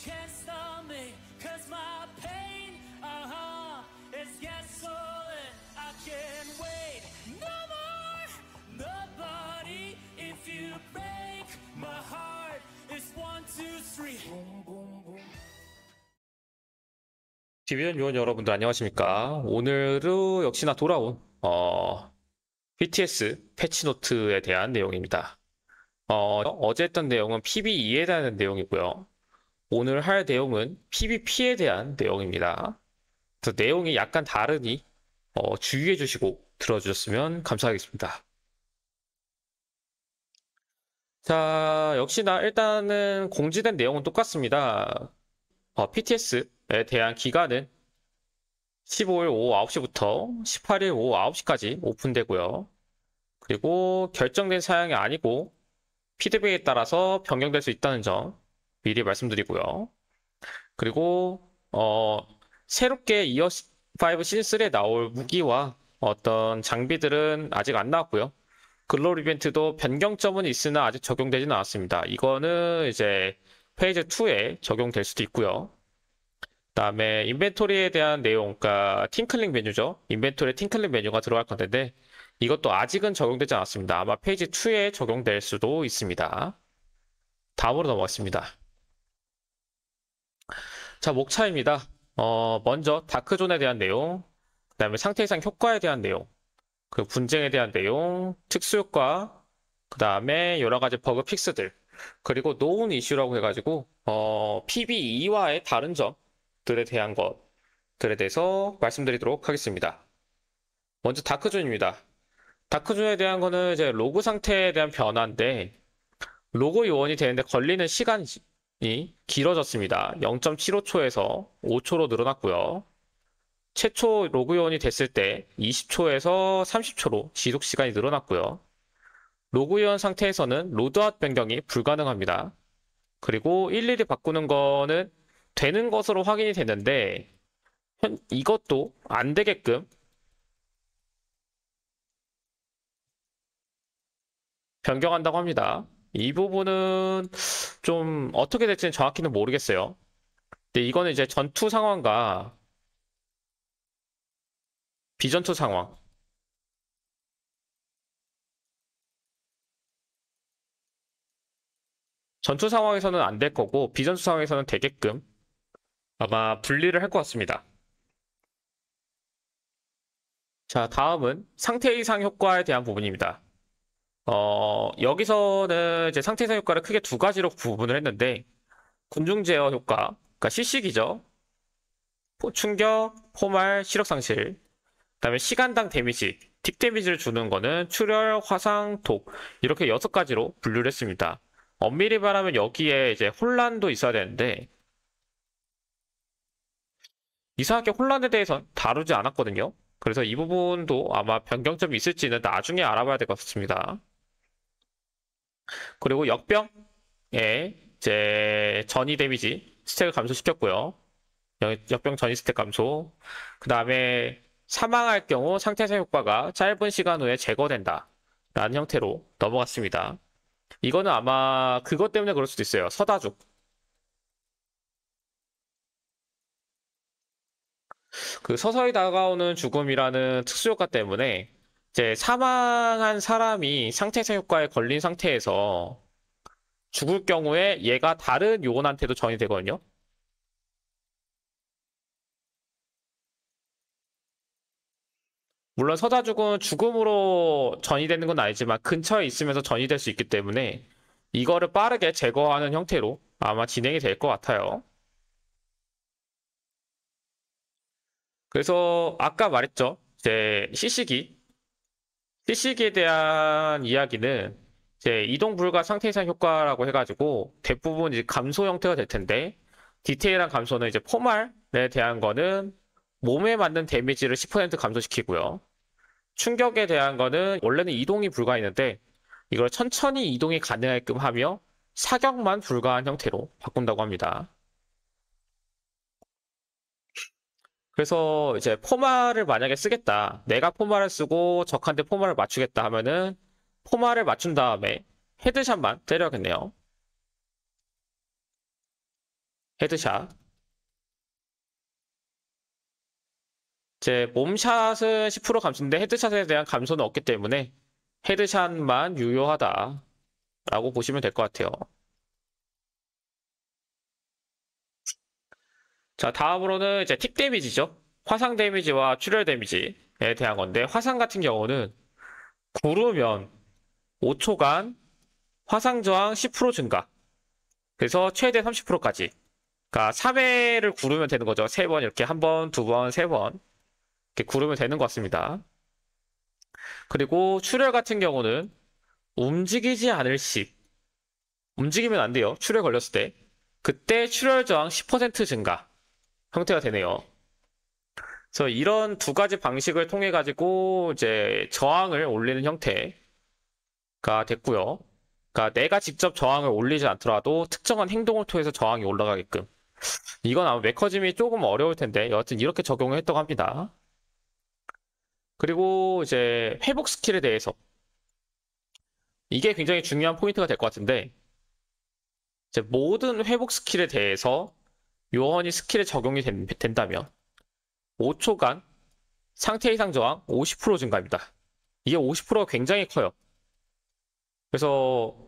can't stop me Cause my pain, uh-huh, is yet swollen I can't wait no more Nobody, if you break my heart It's one, two, three boom, boom, boom. 디비전 요원 여러분들 안녕하십니까 오늘도 역시나 돌아온 어, BTS 패치노트에 대한 내용입니다 어, 어제 했던 내용은 PB2에 대한 내용이고요 오늘 할 내용은 PVP에 대한 내용입니다. 그래서 내용이 약간 다르니 어, 주의해 주시고 들어주셨으면 감사하겠습니다. 자, 역시나 일단은 공지된 내용은 똑같습니다. 어, PTS에 대한 기간은 15일 오후 9시부터 18일 오후 9시까지 오픈되고요. 그리고 결정된 사양이 아니고 피드백에 따라서 변경될 수 있다는 점 미리 말씀드리고요. 그리고 어, 새롭게 이어 5 시즌3에 나올 무기와 어떤 장비들은 아직 안 나왔고요. 글로리 이벤트도 변경점은 있으나 아직 적용되지는 않았습니다. 이거는 이제 페이지 2에 적용될 수도 있고요. 그 다음에 인벤토리에 대한 내용, 그러니까 팅클링 메뉴죠. 인벤토리에 팅클링 메뉴가 들어갈 건데 이것도 아직은 적용되지 않았습니다. 아마 페이지 2에 적용될 수도 있습니다. 다음으로 넘어가겠습니다. 자, 목차입니다. 어, 먼저 다크존에 대한 내용, 그 다음에 상태 이상 효과에 대한 내용, 그 분쟁에 대한 내용, 특수효과, 그 다음에 여러 가지 버그 픽스들, 그리고 노운 이슈라고 해가지고 어, PB2와의 다른 점들에 대한 것들에 대해서 말씀드리도록 하겠습니다. 먼저 다크존입니다. 다크존에 대한 거는 이제 로그 상태에 대한 변화인데 로그 요원이 되는데 걸리는 시간이 이 길어졌습니다. 0.75초에서 5초로 늘어났고요. 최초 로그온이 됐을 때 20초에서 30초로 지속 시간이 늘어났고요. 로그온 상태에서는 로드아웃 변경이 불가능합니다. 그리고 일일이 바꾸는 거는 되는 것으로 확인이 됐는데 이것도 안 되게끔 변경한다고 합니다. 이 부분은 좀 어떻게 될지는 정확히는 모르겠어요. 근데 이거는 이제 전투 상황과 비전투 상황. 전투 상황에서는 안 될 거고 비전투 상황에서는 되게끔 아마 분리를 할 것 같습니다. 자, 다음은 상태 이상 효과에 대한 부분입니다. 어, 여기서는 이제 상태에 효과를 크게 두 가지로 구분을 했는데, 군중 제어 효과, 그러니까 시식이죠 충격, 포말, 시력 상실. 그다음에 시간당 데미지, 틱 데미지를 주는 거는 출혈, 화상, 독 이렇게 여섯 가지로 분류를 했습니다. 엄밀히 말하면 여기에 이제 혼란도 있어야 되는데 이상하게 혼란에 대해서 는 다루지 않았거든요. 그래서 이 부분도 아마 변경점이 있을지는 나중에 알아봐야 될 것 같습니다. 그리고 역병의 이제 전이 데미지 스택을 감소시켰고요. 역병 전이 스택 감소. 그 다음에 사망할 경우 상태상 효과가 짧은 시간 후에 제거된다. 라는 형태로 넘어갔습니다. 이거는 아마 그것 때문에 그럴 수도 있어요. 서다죽. 그 서서히 다가오는 죽음이라는 특수효과 때문에 이제 사망한 사람이 상태사 효과에 걸린 상태에서 죽을 경우에 얘가 다른 요원한테도 전이 되거든요. 물론 서다죽은 죽음으로 전이 되는 건 아니지만 근처에 있으면서 전이 될수 있기 때문에 이거를 빠르게 제거하는 형태로 아마 진행이 될 것 같아요. 그래서 아까 말했죠. 이제 시식이 시식에 대한 이야기는 이제 이동 불가 상태 이상 효과라고 해가지고 대부분 이제 감소 형태가 될 텐데 디테일한 감소는 이제 포말에 대한 거는 몸에 맞는 데미지를 10% 감소시키고요. 충격에 대한 거는 원래는 이동이 불가했는데 이걸 천천히 이동이 가능하게끔 하며 사격만 불가한 형태로 바꾼다고 합니다. 그래서 이제 포마를 만약에 쓰겠다. 내가 포마를 쓰고 적한테 포마를 맞추겠다 하면은 포마를 맞춘 다음에 헤드샷만 때려야겠네요. 헤드샷. 이제 몸샷은 10% 감소인데 헤드샷에 대한 감소는 없기 때문에 헤드샷만 유효하다라고 보시면 될 것 같아요. 자, 다음으로는 이제 틱 데미지죠. 화상 데미지와 출혈 데미지에 대한 건데, 화상 같은 경우는 구르면 5초간 화상 저항 10% 증가. 그래서 최대 30%까지. 그러니까 3회를 구르면 되는 거죠. 3번 이렇게 한 번, 두 번, 세 번. 이렇게 구르면 되는 것 같습니다. 그리고 출혈 같은 경우는 움직이지 않을 시 움직이면 안 돼요. 출혈 걸렸을 때. 그때 출혈 저항 10% 증가. 형태가 되네요. 그래서 이런 두 가지 방식을 통해 가지고 이제 저항을 올리는 형태가 됐고요. 그러니까 내가 직접 저항을 올리지 않더라도 특정한 행동을 통해서 저항이 올라가게끔. 이건 아마 메커짐이 조금 어려울 텐데 여하튼 이렇게 적용을 했다고 합니다. 그리고 이제 회복 스킬에 대해서 이게 굉장히 중요한 포인트가 될 것 같은데 모든 회복 스킬에 대해서 요원이 스킬에 적용이 된, 된다면 5초간 상태 이상 저항 50% 증가입니다. 이게 50%가 굉장히 커요. 그래서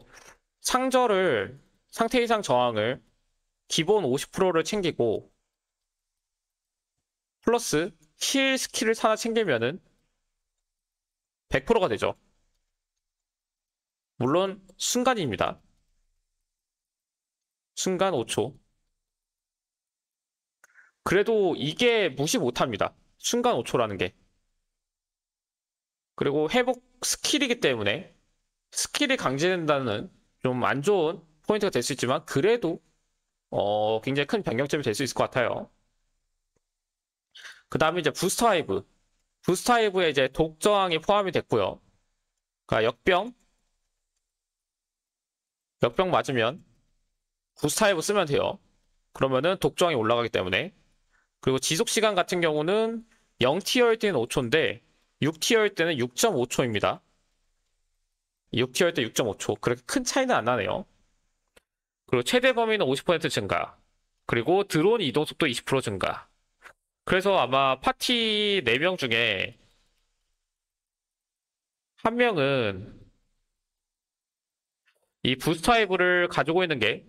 상저를 상태 이상 저항을 기본 50%를 챙기고 플러스 힐 스킬을 하나 챙기면은 100%가 되죠. 물론 순간입니다. 순간 5초. 그래도 이게 무시 못합니다. 순간 5초라는 게. 그리고 회복 스킬이기 때문에 스킬이 강제된다는 좀 안 좋은 포인트가 될 수 있지만 그래도 어 굉장히 큰 변경점이 될 수 있을 것 같아요. 그 다음에 이제 부스터 하이브. 부스터 하이브에 이제 독저항이 포함이 됐고요. 그러니까 역병. 역병 맞으면 부스터 하이브 쓰면 돼요. 그러면은 독저항이 올라가기 때문에 그리고 지속 시간 같은 경우는 0티어일 때는 5초인데 6티어일 때는 6.5초입니다. 6티어일 때 6.5초. 그렇게 큰 차이는 안 나네요. 그리고 최대 범위는 50% 증가. 그리고 드론 이동 속도 20% 증가. 그래서 아마 파티 4명 중에 한 명은 이 부스터 하이브를 가지고 있는 게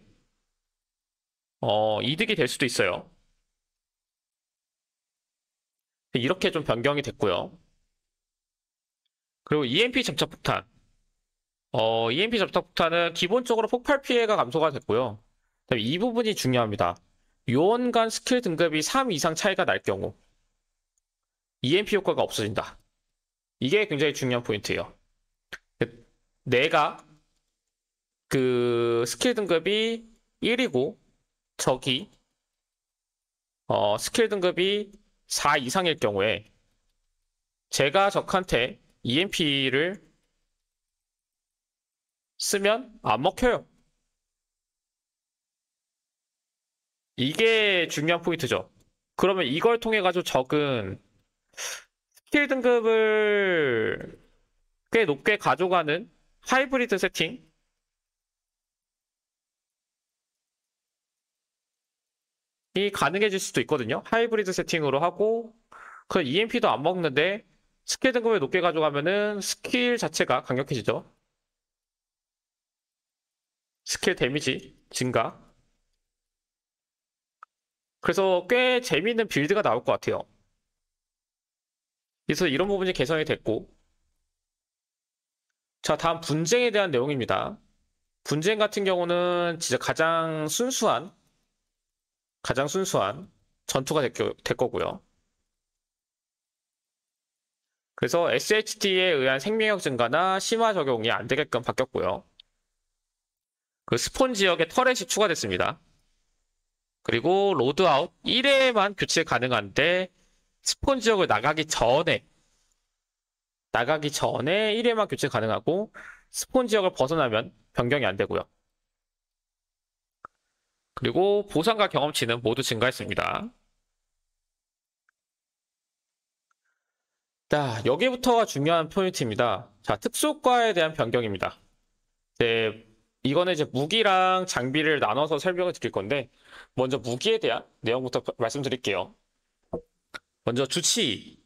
어, 이득이 될 수도 있어요. 이렇게 좀 변경이 됐고요. 그리고 EMP 접착 폭탄. 어, EMP 접착 폭탄은 기본적으로 폭발 피해가 감소가 됐고요. 이 부분이 중요합니다. 요원 간 스킬 등급이 3 이상 차이가 날 경우 EMP 효과가 없어진다. 이게 굉장히 중요한 포인트예요. 그 내가 그 스킬 등급이 1이고 적이 어, 스킬 등급이 4 이상일 경우에 제가 적한테 EMP를 쓰면 안 먹혀요. 이게 중요한 포인트죠. 그러면 이걸 통해 가지고 적은 스킬 등급을 꽤 높게 가져가는 하이브리드 세팅 이 가능해질 수도 있거든요. 하이브리드 세팅으로 하고 그 EMP도 안 먹는데 스킬 등급을 높게 가져가면은 스킬 자체가 강력해지죠. 스킬 데미지 증가. 그래서 꽤 재미있는 빌드가 나올 것 같아요. 그래서 이런 부분이 개선이 됐고 자 다음 분쟁에 대한 내용입니다. 분쟁 같은 경우는 진짜 가장 순수한 가장 순수한 전투가 될 거고요. 그래서 SHT에 의한 생명력 증가나 심화 적용이 안 되게끔 바뀌었고요. 그 스폰 지역에 터렛이 추가됐습니다. 그리고 로드아웃 1회만 교체 가능한데 스폰 지역을 나가기 전에 나가기 전에 1회만 교체 가능하고 스폰 지역을 벗어나면 변경이 안 되고요. 그리고 보상과 경험치는 모두 증가했습니다. 네. 자, 여기부터가 중요한 포인트입니다. 자, 특수과에 효 대한 변경입니다. 네, 이거는 이제 무기랑 장비를 나눠서 설명을 드릴 건데 먼저 무기에 대한 내용부터 말씀드릴게요. 먼저 주치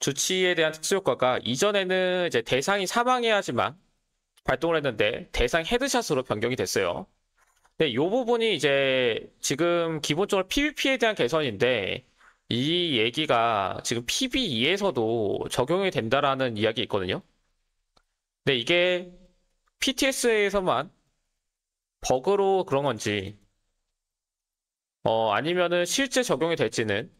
주치에 대한 특수효과가 이전에는 이제 대상이 사망해야지만 발동을 했는데 대상 헤드샷으로 변경이 됐어요. 네, 요 부분이 이제 지금 기본적으로 PVP에 대한 개선인데 이 얘기가 지금 p v e 에서도 적용이 된다라는 이야기 있거든요. 근 이게 PTS에서만 버그로 그런 건지 어 아니면은 실제 적용이 될지는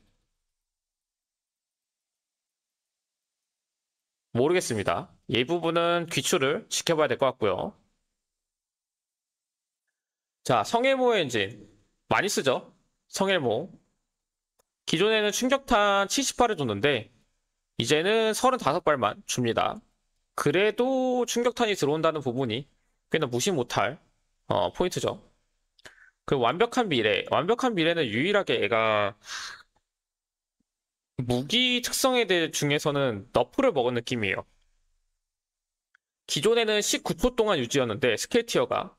모르겠습니다. 이 부분은 귀추를 지켜봐야 될 것 같고요. 자, 성해모 엔진. 많이 쓰죠? 성해모. 기존에는 충격탄 7 8을 줬는데, 이제는 35발만 줍니다. 그래도 충격탄이 들어온다는 부분이 꽤나 무시 못할 어, 포인트죠. 그 완벽한 미래. 완벽한 미래는 유일하게 애가 무기 특성에 대해 중에서는 너프를 먹은 느낌이에요. 기존에는 19초 동안 유지였는데 스케이티어가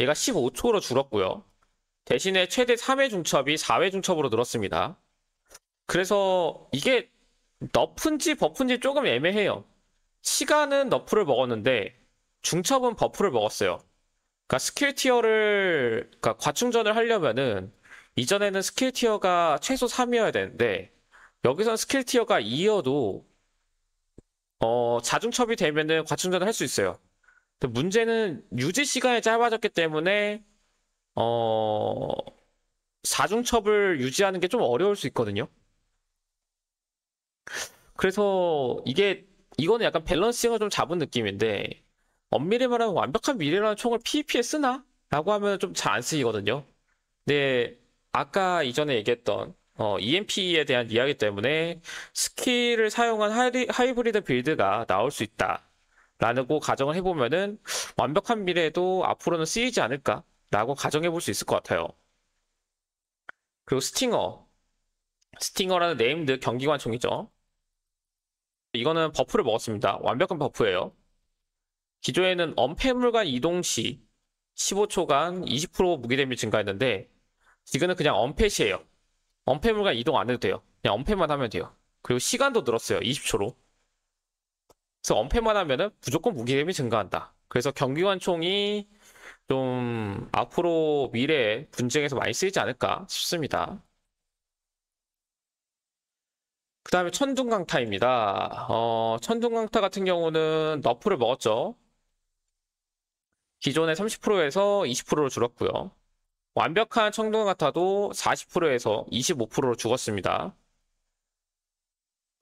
얘가 15초로 줄었고요. 대신에 최대 3회 중첩이 4회 중첩으로 늘었습니다. 그래서 이게 너프인지 버프인지 조금 애매해요. 시간은 너프를 먹었는데 중첩은 버프를 먹었어요. 그러니까 스킬 티어를 그러니까 과충전을 하려면은 이전에는 스킬 티어가 최소 3이어야 되는데 여기선 스킬 티어가 2여도 어, 자중첩이 되면은 과충전을 할 수 있어요. 그 문제는 유지 시간이 짧아졌기 때문에 어 사중첩을 유지하는 게 좀 어려울 수 있거든요. 그래서 이게 이거는 약간 밸런싱을 좀 잡은 느낌인데 엄밀히 말하면 완벽한 미래라는 총을 p e p 에 쓰나? 라고 하면 좀 잘 안 쓰이거든요. 근데 아까 이전에 얘기했던 어, EMP에 대한 이야기 때문에 스킬을 사용한 하이, 하이브리드 빌드가 나올 수 있다. 라고 가정을 해보면은 완벽한 미래에도 앞으로는 쓰이지 않을까 라고 가정해 볼 수 있을 것 같아요. 그리고 스팅어. 스팅어라는 네임드 경기관총이죠. 이거는 버프를 먹었습니다. 완벽한 버프예요. 기존에는 엄폐물간 이동 시 15초간 20% 무기 데미 증가했는데 지금은 그냥 엄폐시예요엄폐물간 이동 안 해도 돼요. 그냥 엄폐만 하면 돼요. 그리고 시간도 늘었어요. 20초로. 그래서 언패만 하면은 무조건 무기력이 증가한다. 그래서 경기관총이 좀 앞으로 미래 분쟁에서 많이 쓰이지 않을까 싶습니다. 그 다음에 천둥강타입니다. 어, 천둥강타 같은 경우는 너프를 먹었죠. 기존에 30%에서 20%로 줄었고요. 완벽한 천둥강타도 40%에서 25%로 죽었습니다.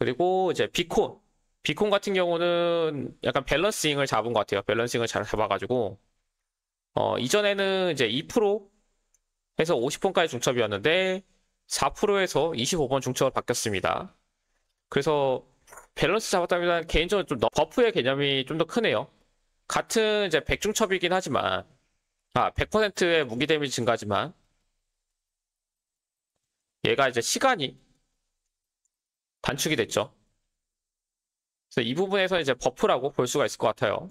그리고 이제 비콘 비콘 같은 경우는 약간 밸런싱을 잡은 것 같아요. 밸런싱을 잘 잡아가지고 어, 이전에는 이제 2% 해서 50번까지 중첩이었는데 4%에서 25번 중첩으로 바뀌었습니다. 그래서 밸런스 잡았다면 개인적으로 좀더 버프의 개념이 좀 더 크네요. 같은 이제 100 중첩이긴 하지만 아 100%의 무기 데미지 증가지만 얘가 이제 시간이 단축이 됐죠. 그래서 이 부분에서 이제 버프라고 볼 수가 있을 것 같아요.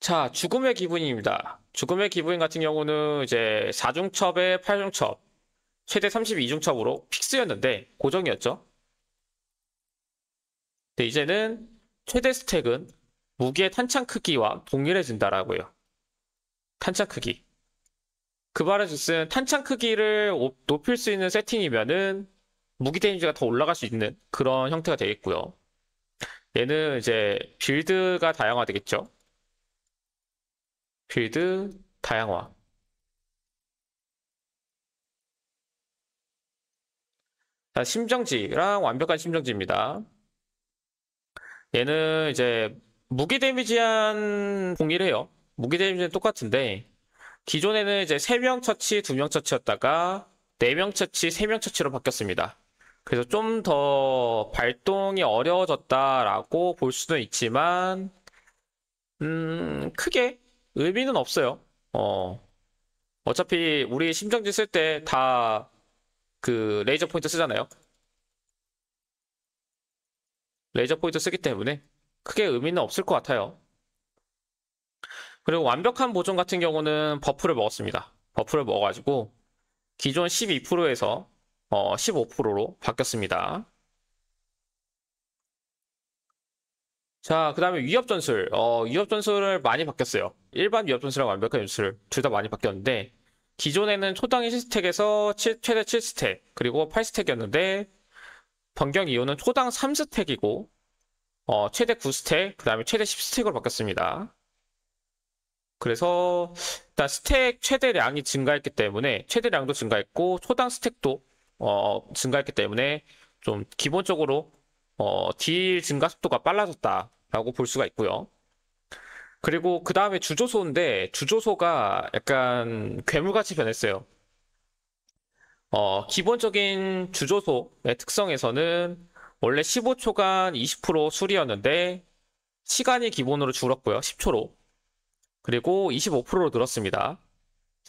자, 죽음의 기분입니다. 죽음의 기분 같은 경우는 이제 4중첩에 8중첩, 최대 32중첩으로 픽스였는데 고정이었죠. 근데 이제는 최대 스택은 무기의 탄창 크기와 동일해진다라고요. 탄창 크기. 그 말은 즉슨 탄창 크기를 높일 수 있는 세팅이면은 무기 데미지가 더 올라갈 수 있는 그런 형태가 되겠고요. 얘는 이제 빌드가 다양화 되겠죠. 빌드 다양화. 자, 심정지랑 완벽한 심정지입니다. 얘는 이제 무기 데미지한 동일해요. 무기 데미지는 똑같은데 기존에는 이제 3명 처치, 2명 처치였다가 4명 처치, 3명 처치로 바뀌었습니다. 그래서 좀 더 발동이 어려워졌다라고 볼 수는 있지만, 음, 크게 의미는 없어요. 어. 어차피 우리 심정지 쓸 때 다 그 레이저 포인트 쓰잖아요. 레이저 포인트 쓰기 때문에 크게 의미는 없을 것 같아요. 그리고 완벽한 보존 같은 경우는 버프를 먹었습니다. 버프를 먹어가지고 기존 12%에서 어, 15%로 바뀌었습니다. 자, 그 다음에 위협전술. 어, 위협전술을 많이 바뀌었어요. 일반 위협전술이랑 완벽한 전술 둘 다 많이 바뀌었는데 기존에는 초당 1스택에서 7, 최대 7스택 그리고 8스택이었는데 변경 이후는 초당 3스택이고 어, 최대 9스택 그 다음에 최대 10스택으로 바뀌었습니다. 그래서 일단 스택 최대량이 증가했기 때문에 최대량도 증가했고 초당 스택도 어, 증가했기 때문에 좀 기본적으로 어, 딜 증가 속도가 빨라졌다라고 볼 수가 있고요. 그리고 그 다음에 주조소인데 주조소가 약간 괴물같이 변했어요. 어, 기본적인 주조소의 특성에서는 원래 15초간 20% 수리였는데 시간이 기본으로 줄었고요. 10초로. 그리고 25%로 늘었습니다.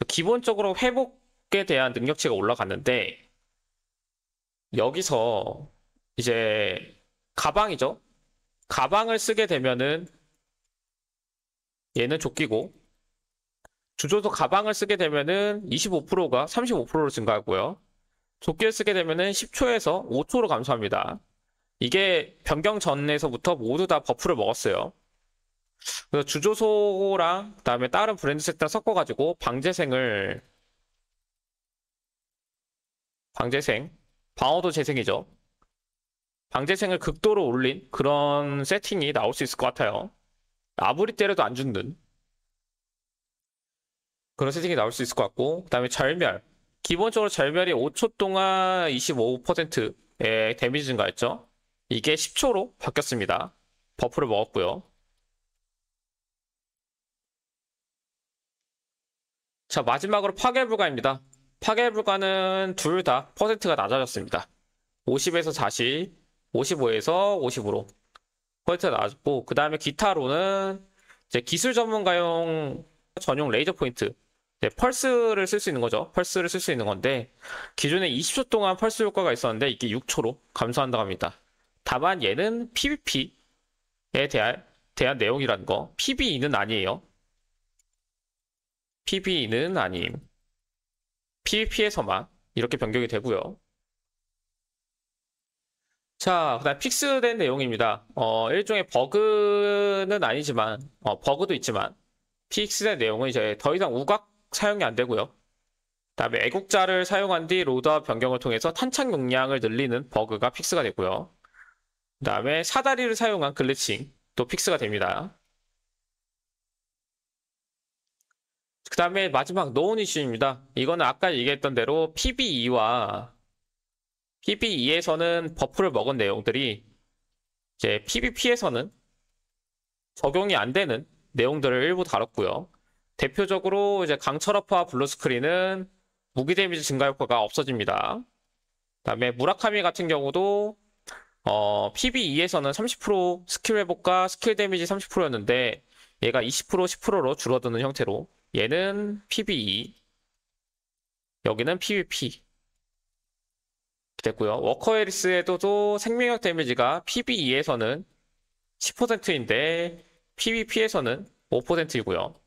기본적으로 회복에 대한 능력치가 올라갔는데 여기서 이제 가방이죠. 가방을 쓰게 되면은 얘는 조끼고 주조소 가방을 쓰게 되면은 25%가 35%로 증가하고요. 조끼를 쓰게 되면은 10초에서 5초로 감소합니다. 이게 변경 전에서부터 모두 다 버프를 먹었어요. 그래서 주조소랑 그다음에 다른 브랜드 세트 섞어가지고 방재생을 방재생 방어도 재생이죠. 방재생을 극도로 올린 그런 세팅이 나올 수 있을 것 같아요. 아무리 때려도 안 죽는 그런 세팅이 나올 수 있을 것 같고 그 다음에 절멸 기본적으로 절멸이 5초 동안 25%의 데미지 증가했죠. 이게 10초로 바뀌었습니다. 버프를 먹었고요. 자 마지막으로 파괴불가입니다. 파괴 불가는 둘 다 퍼센트가 낮아졌습니다. 50에서 40, 55에서 50으로 퍼센트가 낮았고 그 다음에 기타로는 이제 기술 전문가용 전용 레이저 포인트 네, 펄스를 쓸 수 있는 거죠. 펄스를 쓸 수 있는 건데 기존에 20초 동안 펄스 효과가 있었는데 이게 6초로 감소한다고 합니다. 다만 얘는 PVP에 대한, 대한 내용이라는 거. PVE는 아니에요. PVE는 아님. PVP에서만 이렇게 변경이 되고요. 자, 그 다음 픽스된 내용입니다. 어, 일종의 버그는 아니지만, 어, 버그도 있지만, 픽스된 내용은 이제 더 이상 우각 사용이 안 되고요. 그 다음에 애국자를 사용한 뒤 로더 변경을 통해서 탄창 용량을 늘리는 버그가 픽스가 되고요. 그 다음에 사다리를 사용한 글리칭 도 픽스가 됩니다. 다음에 마지막 노은 이슈입니다. 이거는 아까 얘기했던 대로 PB2와 PB2에서는 버프를 먹은 내용들이 이제 p b p 에서는 적용이 안 되는 내용들을 일부 다뤘고요. 대표적으로 이제 강철어프와 블루스크린은 무기 데미지 증가 효과가 없어집니다. 그다음에 무라카미 같은 경우도 어, PB2에서는 30% 스킬 회복과 스킬 데미지 30%였는데 얘가 20% 10%로 줄어드는 형태로 얘는 PBE, 여기는 PVP. 됐고요. 워커에리스에도 생명력 데미지가 PBE에서는 10%인데 PVP에서는 5%이고요.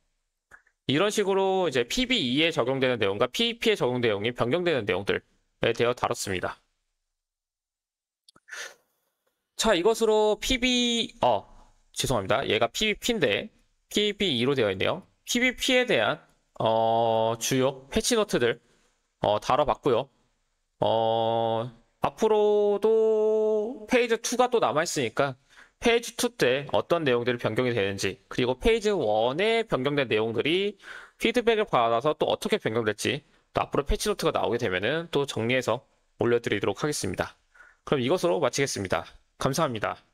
이런 식으로 이제 PBE에 적용되는 내용과 PVP에 적용되는 내용이 변경되는 내용들에 대해 다뤘습니다. 자, 이것으로 PB, 어, 죄송합니다. 얘가 PVP인데 PVP로 되어 있네요. PVP에 대한 어, 주요 패치노트들 어, 다뤄봤고요. 어, 앞으로도 페이지 2가 또 남아있으니까 페이지 2 때 어떤 내용들이 변경이 되는지 그리고 페이지 1에 변경된 내용들이 피드백을 받아서 또 어떻게 변경될지 또 앞으로 패치노트가 나오게 되면은 또 정리해서 올려드리도록 하겠습니다. 그럼 이것으로 마치겠습니다. 감사합니다.